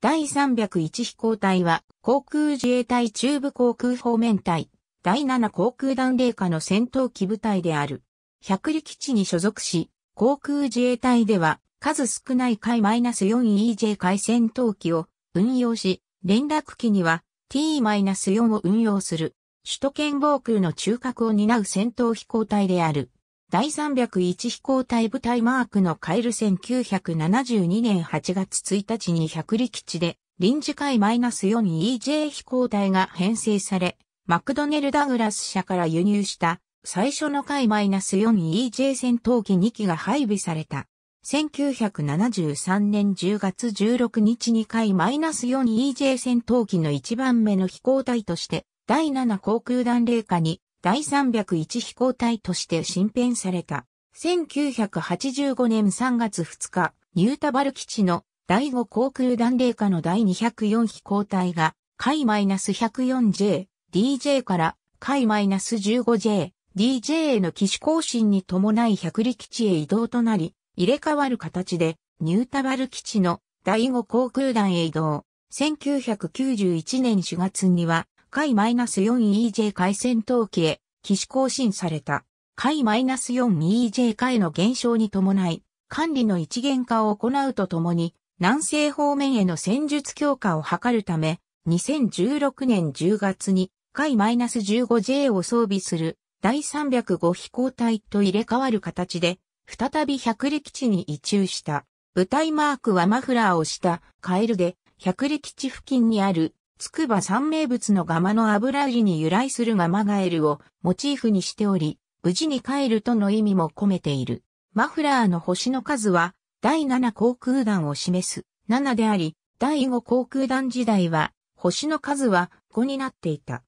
第301飛行隊は、航空自衛隊中部航空方面隊、第7航空団霊下の戦闘機部隊である。百里基地に所属し、航空自衛隊では、数少ない海 -4EJ 海戦闘機を運用し、連絡機には T-4 を運用する、首都圏防空の中核を担う戦闘飛行隊である。第301飛行隊部隊マークのカエル1972年8月1日に100力地で臨時会 -4EJ 飛行隊が編成され、マクドネル・ダグラス社から輸入した最初の回 -4EJ 戦闘機2機が配備された。1973年10月16日に回 -4EJ 戦闘機の1番目の飛行隊として、第7航空団霊下に第301飛行隊として新編された。1985年3月2日、ニュータバル基地の第5航空団霊下の第204飛行隊が、海 -104J、DJ から海 -15J、DJ への機種更新に伴い百里基地へ移動となり、入れ替わる形で、ニュータバル基地の第5航空団へ移動。1991年4月には、海 -4EJ 海戦闘機へ、機種更新された。海 -4EJ 海の減少に伴い、管理の一元化を行うとともに、南西方面への戦術強化を図るため、2016年10月に、海 -15J を装備する第305飛行隊と入れ替わる形で、再び百力地に移駐した。部隊マークはマフラーをしたカエルで、百力地付近にあるつくば名物のガマの油揚げに由来するガマガエルをモチーフにしており、無事に帰るとの意味も込めている。マフラーの星の数は、第7航空団を示す7であり、第5航空団時代は、星の数は5になっていた。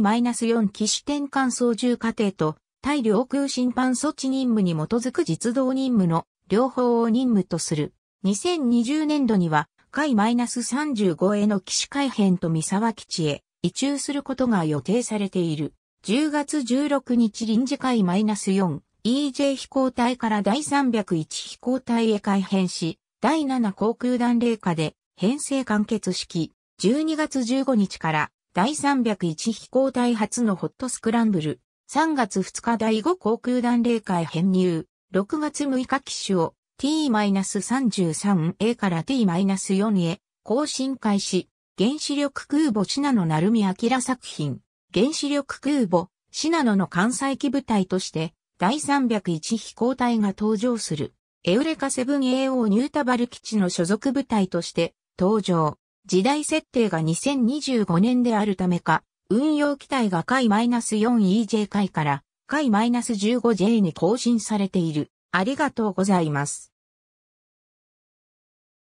マイナス -4 機種転換操縦過程と、対領空侵犯措置任務に基づく実動任務の両方を任務とする。2020年度には、海 -35 への種改編と三沢基地へ移駐することが予定されている。10月16日臨時会 -4 EJ 飛行隊から第301飛行隊へ改編し、第7航空団霊下で編成完結式。12月15日から第301飛行隊初のホットスクランブル。3月2日第5航空団霊下へ編入。6月6日機種を T-33A から T-4 へ更新開始。原子力空母シナノ成美明作品。原子力空母シナノの艦載機部隊として第301飛行隊が登場する。エウレカ 7AO ニュータバル基地の所属部隊として登場。時代設定が2025年であるためか、運用機体が回 -4EJ 回から回 -15J に更新されている。ありがとうございます。